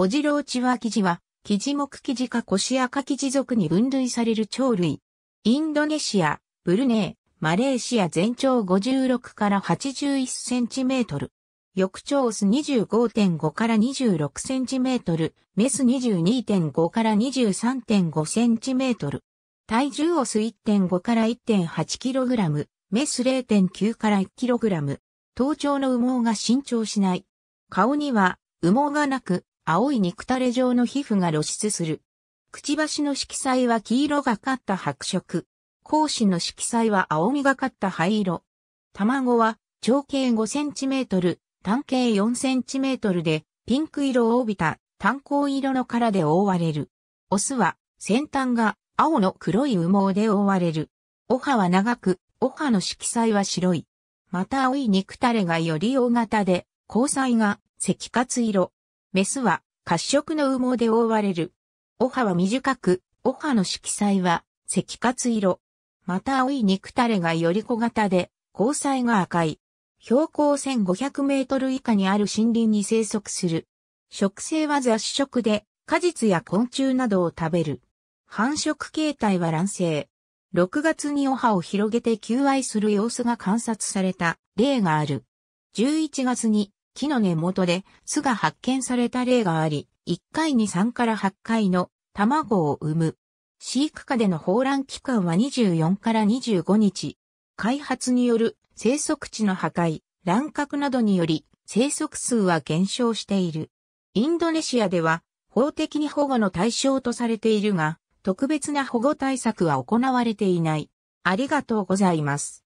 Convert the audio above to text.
オジロウチワキジは、キジ目キジかコシアカキジ族に分類される鳥類。インドネシア、ブルネー、マレーシア全長56から81センチメートル。翼長ス25.5から26センチメートル、メス22.5から23.5センチメートル。体重オス1.5から1.8キログラム、メス0.9から1キログラム。頭頂の羽毛が伸長しない。顔には羽毛がなく、青い肉垂れ状の皮膚が露出する。くちばしの色彩は黄色がかった白色。格子の色彩は青みがかった灰色。卵は長径5センチメートル、単径4センチメートルで、ピンク色を帯びた炭鉱色の殻で覆われる。オスは先端が青の黒い羽毛で覆われる。オハは長く、オハの色彩は白い。また青い肉垂れがより大型で、光彩が赤活色。メスは褐色の羽毛で覆われる。オハは短く、オハの色彩は赤褐色。また青い肉垂れがより小型で、光彩が赤い。標高1500メートル以下にある森林に生息する。食性は雑食で、果実や昆虫などを食べる。繁殖形態は卵生。6月にお葉を広げて求愛する様子が観察された例がある。11月に木の根元で巣が発見された例があり、1回に3から8回の卵を産む。飼育下での放卵期間は24から25日。開発による生息地の破壊、乱獲などにより生息数は減少している。インドネシアでは法的に保護の対象とされているが、特別な保護対策は行われていない。ありがとうございます。